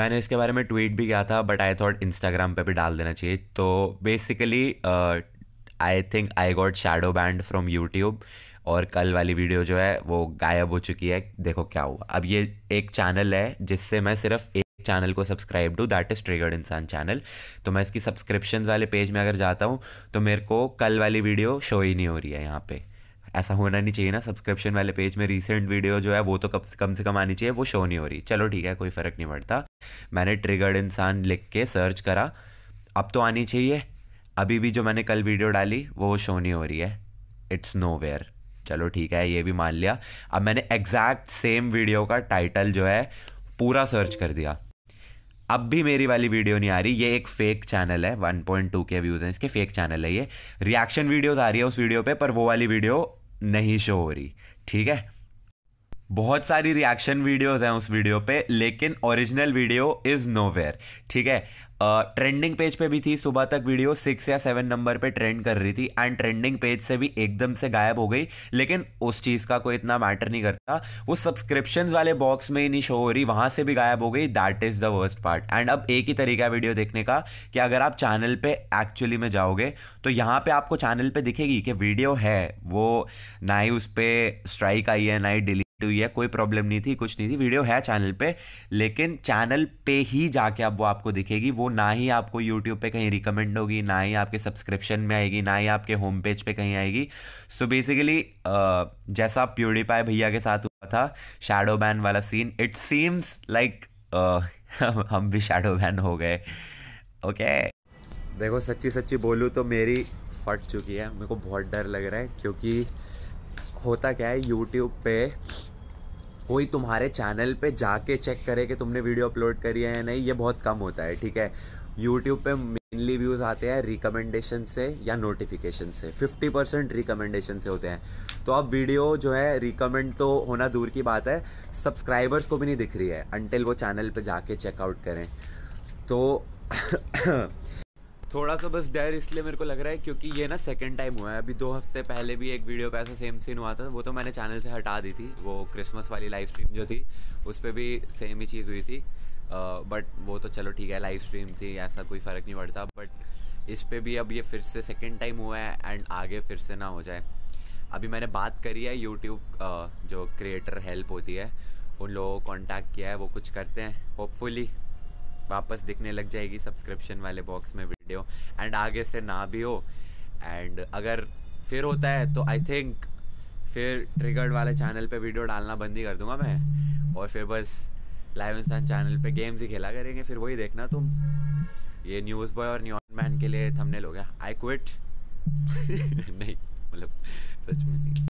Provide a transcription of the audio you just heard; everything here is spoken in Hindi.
मैंने इसके बारे में ट्वीट भी किया था बट आई थॉट इंस्टाग्राम पे भी डाल देना चाहिए तो basically I think I got shadow banned from YouTube और कल वाली वीडियो जो है वो गायब हो चुकी है देखो क्या हुआ अब ये एक चैनल है जिससे मैं सिर्फ एक चैनल को subscribe do that is triggered Insaan channel तो मैं इसकी सब्सक्रिप्शन वाले पेज में अगर जाता हूँ तो मेरे को कल वाली वीडियो शो ही नहीं हो रही है यहाँ पे ऐसा होना नहीं चाहिए ना सब्सक्रिप्शन वाले पेज में रिसेंट वीडियो जो है वो तो कब कम से कम आनी चाहिए वो शो नहीं हो रही चलो ठीक है कोई फ़र्क नहीं पड़ता मैंने ट्रिगर्ड इंसान लिख के सर्च करा अब तो आनी चाहिए अभी भी जो मैंने कल वीडियो डाली वो शो नहीं हो रही है इट्स नो वेयर चलो ठीक है ये भी मान लिया अब मैंने एग्जैक्ट सेम वीडियो का टाइटल जो है पूरा सर्च कर दिया अब भी मेरी वाली वीडियो नहीं आ रही ये एक फेक चैनल है 1.2 के व्यूज़ हैं इसके फेक चैनल है ये रिएक्शन वीडियोस आ रही है उस वीडियो पे पर वो वाली वीडियो नहीं शो हो रही ठीक है बहुत सारी रिएक्शन वीडियोस हैं उस वीडियो पे लेकिन ओरिजिनल वीडियो इज नो ठीक है ट्रेंडिंग पेज पे भी थी सुबह तक वीडियो सिक्स या सेवन नंबर पे ट्रेंड कर रही थी एंड ट्रेंडिंग पेज से भी एकदम से गायब हो गई लेकिन उस चीज़ का कोई इतना मैटर नहीं करता वो सब्सक्रिप्शन वाले बॉक्स में ही नहीं शो हो रही वहां से भी गायब हो गई that is the worst part and अब एक ही तरीका है वीडियो देखने का कि अगर आप चैनल पे एक्चुअली में जाओगे तो यहाँ पर आपको चैनल पर दिखेगी कि वीडियो है वो ना ही उस पर स्ट्राइक आई है ना ही डिलीट हुई है कोई प्रॉब्लम नहीं थी कुछ नहीं थी वीडियो है चैनल पे लेकिन चैनल पे ही जाके अब वो आपको दिखेगी वो ना ही आपको यूट्यूब पे कहीं रिकमेंड होगी ना ही आपके सब्सक्रिप्शन में आएगी ना ही आपके होम पेज पे कहीं आएगी सो so बेसिकली जैसा प्योरीफाई भैया के साथ हुआ था शेडो बैन वाला सीन इट सीम्स लाइक हम भी शेडो बैन हो गए ओके okay. देखो सच्ची सच्ची बोलूँ तो मेरी फट चुकी है मेरे को बहुत डर लग रहा है क्योंकि होता क्या है यूट्यूब पे कोई तुम्हारे चैनल पे जाके चेक करे कि तुमने वीडियो अपलोड करी है या नहीं ये बहुत कम होता है ठीक है यूट्यूब पे मेनली व्यूज़ आते हैं रिकमेंडेशन से या नोटिफिकेशन से 50 परसेंट रिकमेंडेशन से होते हैं तो अब वीडियो जो है रिकमेंड तो होना दूर की बात है सब्सक्राइबर्स को भी नहीं दिख रही है अनटिल वो चैनल पे जाके चेकआउट करें तो, तो थोड़ा सा बस डर इसलिए मेरे को लग रहा है क्योंकि ये ना सेकेंड टाइम हुआ है अभी दो हफ्ते पहले भी एक वीडियो पे ऐसा सेम सीन हुआ था वो तो मैंने चैनल से हटा दी थी वो क्रिसमस वाली लाइव स्ट्रीम जो थी उस पर भी सेम ही चीज़ हुई थी बट uh, वो तो चलो ठीक है लाइव स्ट्रीम थी ऐसा कोई फ़र्क नहीं पड़ता बट इस पर भी अब ये फिर से सेकेंड टाइम हुआ है एंड आगे फिर से ना हो जाए अभी मैंने बात करी है यूट्यूब जो क्रिएटर हेल्प होती है उन लोगों को कॉन्टैक्ट किया है वो कुछ करते हैं होपफुली वापस दिखने लग जाएगी सब्सक्रिप्शन वाले बॉक्स में सकते हो एंड आगे से ना भी हो एंड अगर फिर होता है तो आई थिंक फिर ट्रिगर्ड वाले चैनल पे वीडियो डालना बंद ही कर दूंगा मैं और फिर बस लाइव इंसान चैनल पे गेम्स ही खेला करेंगे फिर वही देखना तुम ये न्यूज़ बॉय और न्यून मैन के लिए थंबनेल हो गया आई क्विट नहीं मतलब सच में नहीं